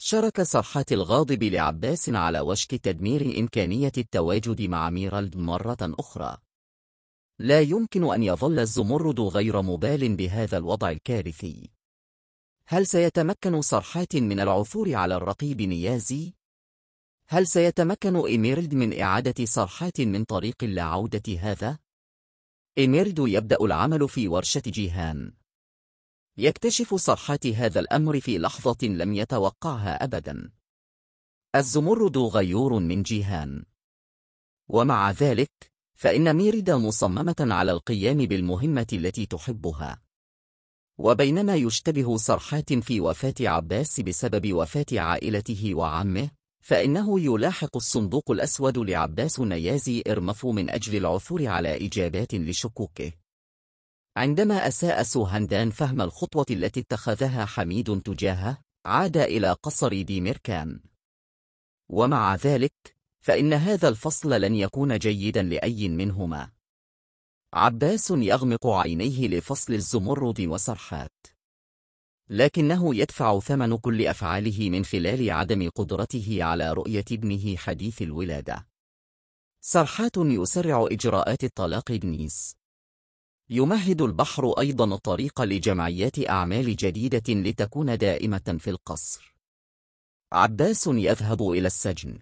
شرك صرحات الغاضب لعباس على وشك تدمير إمكانية التواجد مع ميرالد مرة أخرى لا يمكن أن يظل الزمرد غير مبال بهذا الوضع الكارثي هل سيتمكن صرحات من العثور على الرقيب نيازي؟ هل سيتمكن إيميرلد من إعادة صرحات من طريق اللاعودة هذا؟ إيميرلد يبدأ العمل في ورشة جيهان يكتشف صرحات هذا الأمر في لحظة لم يتوقعها أبدا الزمرد غيور من جيهان ومع ذلك فإن ميريدا مصممة على القيام بالمهمة التي تحبها وبينما يشتبه صرحات في وفاة عباس بسبب وفاة عائلته وعمه فإنه يلاحق الصندوق الأسود لعباس نيازي إرمفو من أجل العثور على إجابات لشكوكه عندما أساء سوهندان فهم الخطوة التي اتخذها حميد تجاهه عاد إلى قصر دي ومع ذلك فإن هذا الفصل لن يكون جيدا لأي منهما عباس يغمق عينيه لفصل الزمرد وسرحات لكنه يدفع ثمن كل أفعاله من خلال عدم قدرته على رؤية ابنه حديث الولادة سرحات يسرع إجراءات الطلاق ابنيس يمهد البحر أيضا الطريق لجمعيات أعمال جديدة لتكون دائمة في القصر عباس يذهب إلى السجن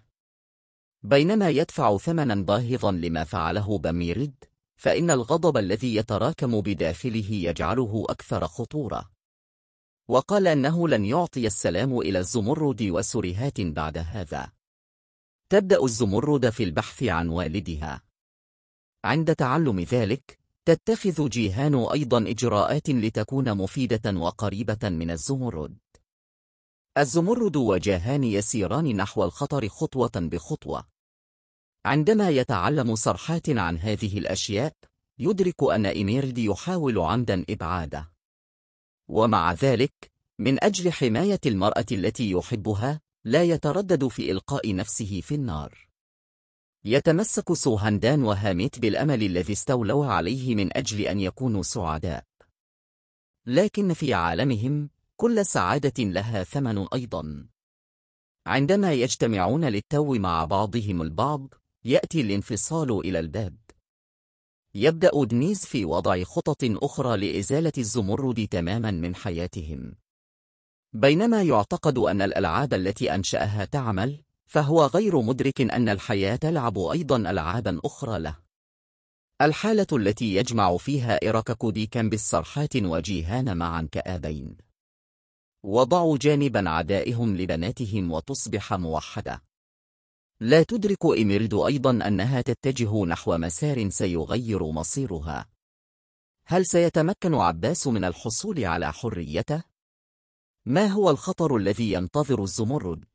بينما يدفع ثمنا باهظا لما فعله بميرد فإن الغضب الذي يتراكم بداخله يجعله أكثر خطورة وقال أنه لن يعطي السلام إلى الزمرد وسرهات بعد هذا تبدأ الزمرد في البحث عن والدها عند تعلم ذلك تتخذ جيهان أيضا إجراءات لتكون مفيدة وقريبة من الزمرد الزمرد وجاهان يسيران نحو الخطر خطوة بخطوة عندما يتعلم سرحات عن هذه الأشياء يدرك أن إميرد يحاول عمدا إبعاده ومع ذلك من أجل حماية المرأة التي يحبها لا يتردد في إلقاء نفسه في النار يتمسك سوهندان وهاميت بالأمل الذي استولوا عليه من أجل أن يكونوا سعداء لكن في عالمهم كل سعادة لها ثمن أيضا عندما يجتمعون للتو مع بعضهم البعض يأتي الانفصال إلى الباب يبدأ دنيز في وضع خطط أخرى لإزالة الزمرد تماما من حياتهم بينما يعتقد أن الألعاب التي أنشأها تعمل فهو غير مدرك أن الحياة تلعب أيضا ألعابا أخرى له الحالة التي يجمع فيها إرككوديكا بالصرحات وجيهان معا كآبين وضعوا جانبا عدائهم لبناتهم وتصبح موحدة لا تدرك إميرد أيضا أنها تتجه نحو مسار سيغير مصيرها هل سيتمكن عباس من الحصول على حريته؟ ما هو الخطر الذي ينتظر الزمرد؟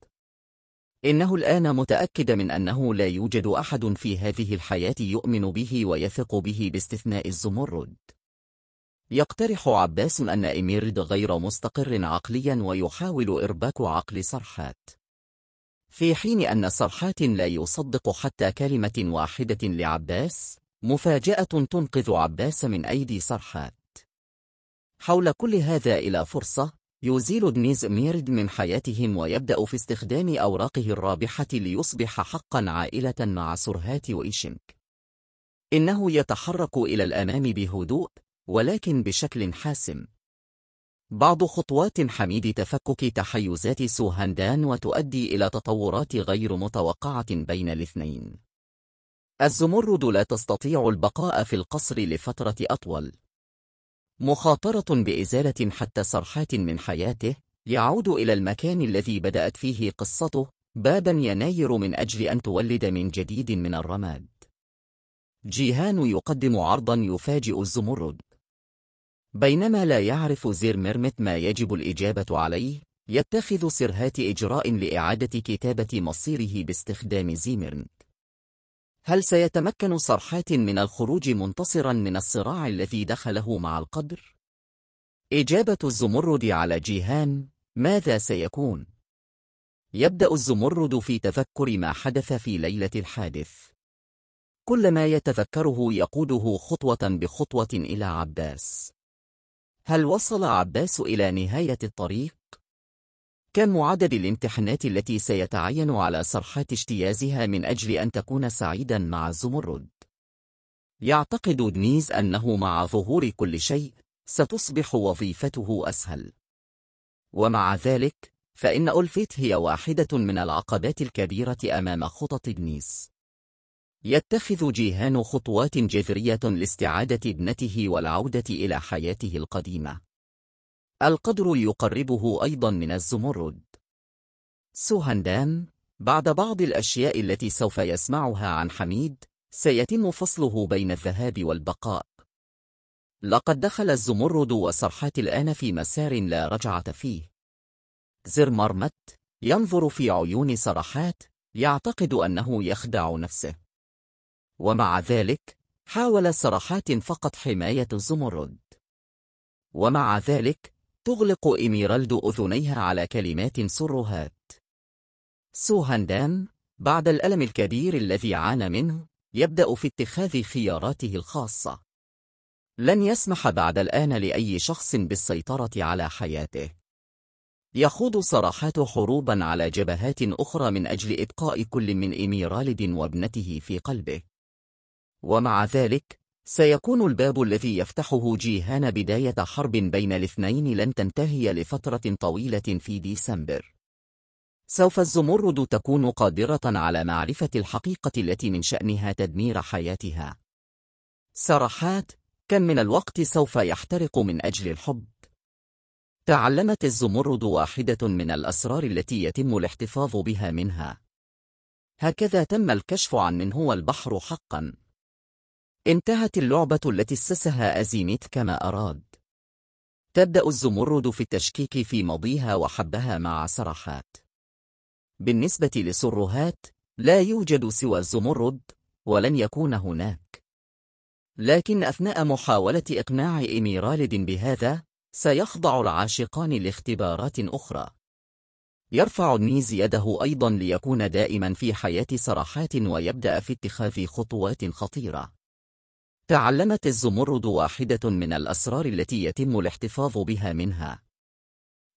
إنه الآن متأكد من أنه لا يوجد أحد في هذه الحياة يؤمن به ويثق به باستثناء الزمرد يقترح عباس أن إميرد غير مستقر عقليا ويحاول إرباك عقل سرحات في حين أن سرحات لا يصدق حتى كلمة واحدة لعباس مفاجأة تنقذ عباس من أيدي سرحات حول كل هذا إلى فرصة يزيل دنيز ميرد من حياتهم ويبدأ في استخدام أوراقه الرابحة ليصبح حقا عائلة مع سرهات وإيشنك. إنه يتحرك إلى الأمام بهدوء، ولكن بشكل حاسم. بعض خطوات حميد تفكك تحيزات سوهاندان وتؤدي إلى تطورات غير متوقعة بين الاثنين. الزمرد لا تستطيع البقاء في القصر لفترة أطول. مخاطرة بإزالة حتى صرحات من حياته يعود إلى المكان الذي بدأت فيه قصته بابا يناير من أجل أن تولد من جديد من الرماد جيهان يقدم عرضا يفاجئ الزمرد بينما لا يعرف زير ميرمت ما يجب الإجابة عليه يتخذ سرهات إجراء لإعادة كتابة مصيره باستخدام زيمرن هل سيتمكن صرحات من الخروج منتصرا من الصراع الذي دخله مع القدر؟ إجابة الزمرد على جيهان ماذا سيكون؟ يبدأ الزمرد في تفكر ما حدث في ليلة الحادث كل ما يتذكره يقوده خطوة بخطوة إلى عباس هل وصل عباس إلى نهاية الطريق؟ كم عدد الامتحانات التي سيتعين على صرحات اجتيازها من أجل أن تكون سعيدا مع الزمرد؟ يعتقد دنيز أنه مع ظهور كل شيء ستصبح وظيفته أسهل ومع ذلك فإن ألفيت هي واحدة من العقبات الكبيرة أمام خطط دنيس يتخذ جيهان خطوات جذرية لاستعادة ابنته والعودة إلى حياته القديمة القدر يقربه أيضا من الزمرد سوهندام بعد بعض الأشياء التي سوف يسمعها عن حميد سيتم فصله بين الذهاب والبقاء لقد دخل الزمرد وسرحات الآن في مسار لا رجعة فيه زر مرمت ينظر في عيون سرحات يعتقد أنه يخدع نفسه ومع ذلك حاول سرحات فقط حماية الزمرد ومع ذلك تغلق إميرالد أذنيها على كلمات سرهات سوهندان بعد الألم الكبير الذي عانى منه يبدأ في اتخاذ خياراته الخاصة لن يسمح بعد الآن لأي شخص بالسيطرة على حياته يخوض صراحات حروبا على جبهات أخرى من أجل إبقاء كل من إميرالد وابنته في قلبه ومع ذلك سيكون الباب الذي يفتحه جيهان بداية حرب بين الاثنين لن تنتهي لفترة طويلة في ديسمبر سوف الزمرد تكون قادرة على معرفة الحقيقة التي من شأنها تدمير حياتها سرحات كم من الوقت سوف يحترق من أجل الحب تعلمت الزمرد واحدة من الأسرار التي يتم الاحتفاظ بها منها هكذا تم الكشف عن من هو البحر حقاً انتهت اللعبة التي اسسها أزينيت كما أراد. تبدأ الزمرد في التشكيك في ماضيها وحبها مع سرحات. بالنسبة لسرهات، لا يوجد سوى الزمرد، ولن يكون هناك. لكن أثناء محاولة إقناع إميرالد بهذا، سيخضع العاشقان لاختبارات أخرى. يرفع النيز يده أيضا ليكون دائما في حياة سرحات ويبدأ في اتخاذ خطوات خطيرة. تعلمت الزمرد واحدة من الأسرار التي يتم الاحتفاظ بها منها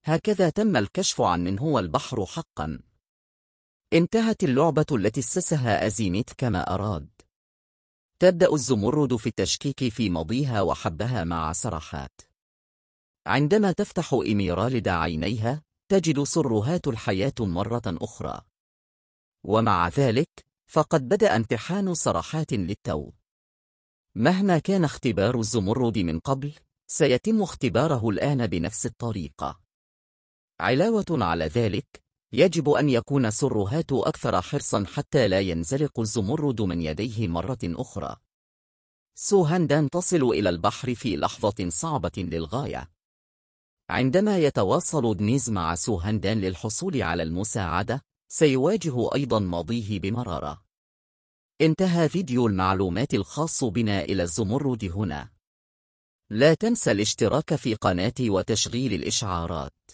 هكذا تم الكشف عن من هو البحر حقا انتهت اللعبة التي اسسها أزينيت كما أراد تبدأ الزمرد في التشكيك في ماضيها وحبها مع سرحات عندما تفتح إميرالد عينيها تجد سرهات الحياة مرة أخرى ومع ذلك فقد بدأ امتحان سرحات للتو مهما كان اختبار الزمرد من قبل سيتم اختباره الآن بنفس الطريقة علاوة على ذلك يجب أن يكون سرهات أكثر حرصا حتى لا ينزلق الزمرد من يديه مرة أخرى سوهاندان تصل إلى البحر في لحظة صعبة للغاية عندما يتواصل دنيز مع سوهاندان للحصول على المساعدة سيواجه أيضا ماضيه بمرارة انتهى فيديو المعلومات الخاص بنا إلى الزمرد هنا. لا تنسى الاشتراك في قناتي وتشغيل الإشعارات.